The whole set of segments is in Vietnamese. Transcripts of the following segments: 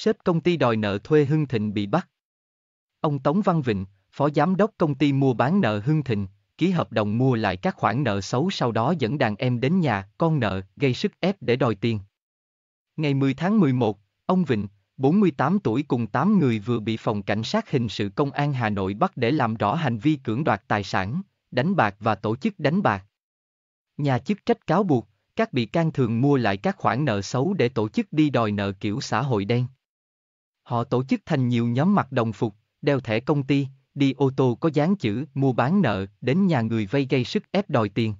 sếp công ty đòi nợ thuê Hưng Thịnh bị bắt. Ông Tống Văn Vịnh, phó giám đốc công ty mua bán nợ Hưng Thịnh, ký hợp đồng mua lại các khoản nợ xấu sau đó dẫn đàn em đến nhà con nợ gây sức ép để đòi tiền. Ngày 10 tháng 11, ông Vịnh, 48 tuổi cùng 8 người vừa bị phòng cảnh sát hình sự công an Hà Nội bắt để làm rõ hành vi cưỡng đoạt tài sản, đánh bạc và tổ chức đánh bạc. Nhà chức trách cáo buộc, các bị can thường mua lại các khoản nợ xấu để tổ chức đi đòi nợ kiểu xã hội đen. Họ tổ chức thành nhiều nhóm mặc đồng phục, đeo thẻ công ty, đi ô tô có dán chữ mua bán nợ đến nhà người vay gây sức ép đòi tiền.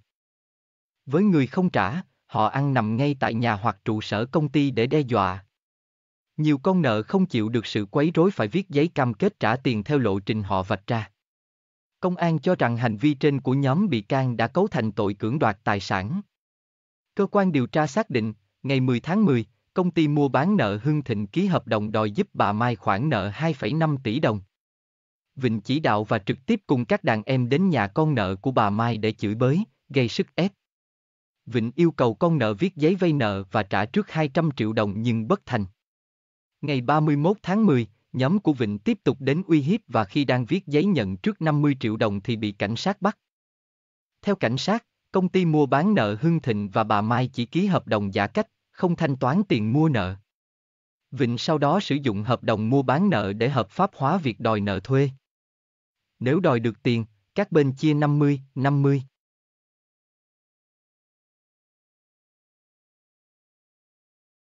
Với người không trả, họ ăn nằm ngay tại nhà hoặc trụ sở công ty để đe dọa. Nhiều con nợ không chịu được sự quấy rối phải viết giấy cam kết trả tiền theo lộ trình họ vạch ra. Công an cho rằng hành vi trên của nhóm bị can đã cấu thành tội cưỡng đoạt tài sản. Cơ quan điều tra xác định, ngày 10 tháng 10, công ty mua bán nợ Hưng Thịnh ký hợp đồng đòi giúp bà Mai khoản nợ 2,5 tỷ đồng. Vịnh chỉ đạo và trực tiếp cùng các đàn em đến nhà con nợ của bà Mai để chửi bới, gây sức ép. Vịnh yêu cầu con nợ viết giấy vay nợ và trả trước 200 triệu đồng nhưng bất thành. Ngày 31 tháng 10, nhóm của Vịnh tiếp tục đến uy hiếp và khi đang viết giấy nhận trước 50 triệu đồng thì bị cảnh sát bắt. Theo cảnh sát, công ty mua bán nợ Hưng Thịnh và bà Mai chỉ ký hợp đồng giả cách, không thanh toán tiền mua nợ. Vịnh sau đó sử dụng hợp đồng mua bán nợ để hợp pháp hóa việc đòi nợ thuê. Nếu đòi được tiền, các bên chia 50, 50.